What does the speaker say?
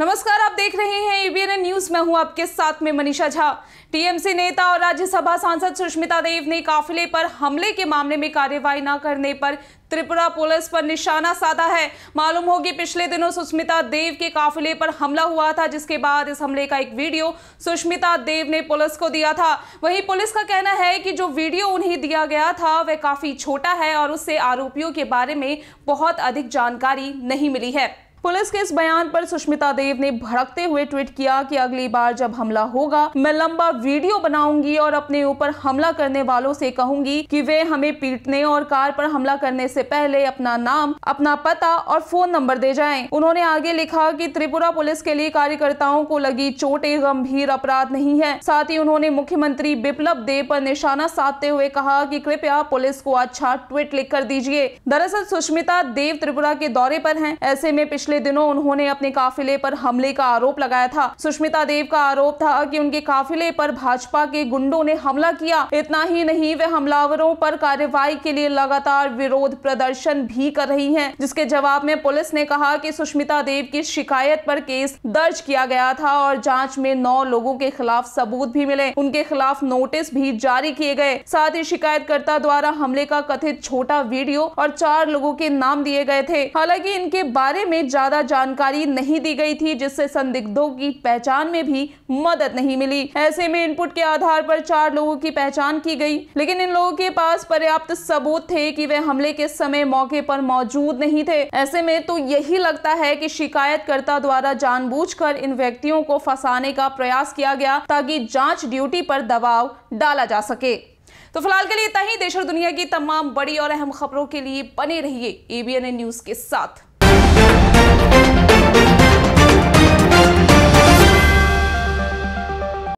नमस्कार आप देख रहे हैं एबीएन न्यूज में हूं आपके साथ में मनीषा झा टीएमसी नेता और राज्यसभा सांसद सुष्मिता देव ने काफिले पर हमले के मामले में कार्यवाही न करने पर त्रिपुरा पुलिस पर निशाना साधा है मालूम कि पिछले दिनों सुष्मिता देव के काफिले पर हमला हुआ था जिसके बाद इस हमले का एक वीडियो सुष्मिता देव ने पुलिस को दिया था वहीं पुलिस का कहना है कि जो वीडियो उन्हें दिया गया था वह काफी छोटा है और उससे आरोपियों के बारे में बहुत अधिक जानकारी नहीं मिली है पुलिस के इस बयान पर सुष्मिता देव ने भड़कते हुए ट्वीट किया कि अगली बार जब हमला होगा मैं लंबा वीडियो बनाऊंगी और अपने ऊपर हमला करने वालों से कहूंगी कि वे हमें पीटने और कार पर हमला करने से पहले अपना नाम अपना पता और फोन नंबर दे जाएं। उन्होंने आगे लिखा कि त्रिपुरा पुलिस के लिए कार्यकर्ताओं को लगी चोटें गंभीर अपराध नहीं है साथ ही उन्होंने मुख्यमंत्री बिप्लब देव पर निशाना साधते हुए कहा की कृपया पुलिस को अच्छा ट्वीट लिख कर दीजिए दरअसल सुष्मिता देव त्रिपुरा के दौरे आरोप है ऐसे में पिछले पिछले दिनों उन्होंने अपने काफिले पर हमले का आरोप लगाया था सुष्मिता देव का आरोप था कि उनके काफिले पर भाजपा के गुंडों ने हमला किया इतना ही नहीं वे हमलावरों पर कार्रवाई के लिए लगातार विरोध प्रदर्शन भी कर रही है जिसके जवाब में पुलिस ने कहा की सुष्मिता देव की शिकायत पर केस दर्ज किया गया था और जाँच में नौ लोगों के खिलाफ सबूत भी मिले उनके खिलाफ नोटिस भी जारी किए गए साथ ही शिकायतकर्ता द्वारा हमले का कथित छोटा वीडियो और चार लोगों के नाम दिए गए थे हालांकि इनके बारे में ज्यादा जानकारी नहीं दी गई थी जिससे संदिग्धों की पहचान में भी मदद नहीं मिली ऐसे में इनपुट के आधार पर चार लोगों की पहचान की गई लेकिन इन लोगों के पास पर्याप्त सबूत थे कि वे हमले के समय मौके पर मौजूद नहीं थे ऐसे में तो यही लगता है कि शिकायतकर्ता द्वारा जानबूझकर इन व्यक्तियों को फंसाने का प्रयास किया गया ताकि जांच ड्यूटी पर दबाव डाला जा सके तो फिलहाल के लिए इतना ही देश और दुनिया की तमाम बड़ी और अहम खबरों के लिए बने रहिए एबीएनए न्यूज के साथ